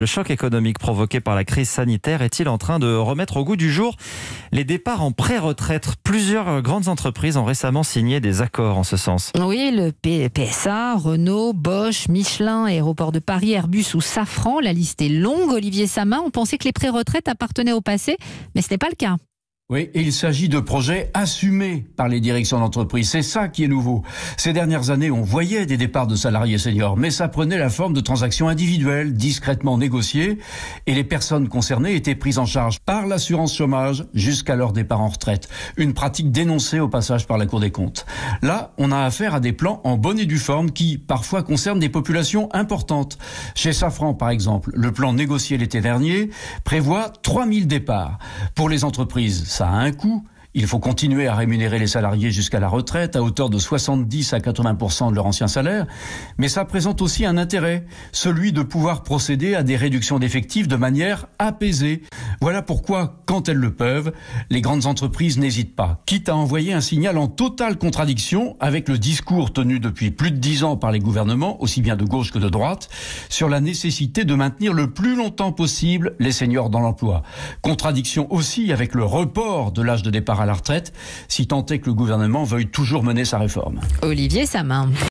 Le choc économique provoqué par la crise sanitaire est-il en train de remettre au goût du jour les départs en pré-retraite Plusieurs grandes entreprises ont récemment signé des accords en ce sens. Oui, le PSA, Renault, Bosch, Michelin, Aéroport de Paris, Airbus ou Safran, la liste est longue. Olivier Samin, on pensait que les pré-retraites appartenaient au passé, mais ce n'est pas le cas. Oui, et il s'agit de projets assumés par les directions d'entreprise. C'est ça qui est nouveau. Ces dernières années, on voyait des départs de salariés seniors, mais ça prenait la forme de transactions individuelles, discrètement négociées, et les personnes concernées étaient prises en charge par l'assurance chômage jusqu'à leur départ en retraite. Une pratique dénoncée au passage par la Cour des comptes. Là, on a affaire à des plans en bonne et due forme qui, parfois, concernent des populations importantes. Chez Safran, par exemple, le plan négocié l'été dernier prévoit 3000 départs. Pour les entreprises, ça a un coût, il faut continuer à rémunérer les salariés jusqu'à la retraite à hauteur de 70 à 80 de leur ancien salaire, mais ça présente aussi un intérêt, celui de pouvoir procéder à des réductions d'effectifs de manière apaisée. Voilà pourquoi, quand elles le peuvent, les grandes entreprises n'hésitent pas, quitte à envoyer un signal en totale contradiction avec le discours tenu depuis plus de dix ans par les gouvernements, aussi bien de gauche que de droite, sur la nécessité de maintenir le plus longtemps possible les seniors dans l'emploi. Contradiction aussi avec le report de l'âge de départ à la retraite, si tant est que le gouvernement veuille toujours mener sa réforme. Olivier Samain.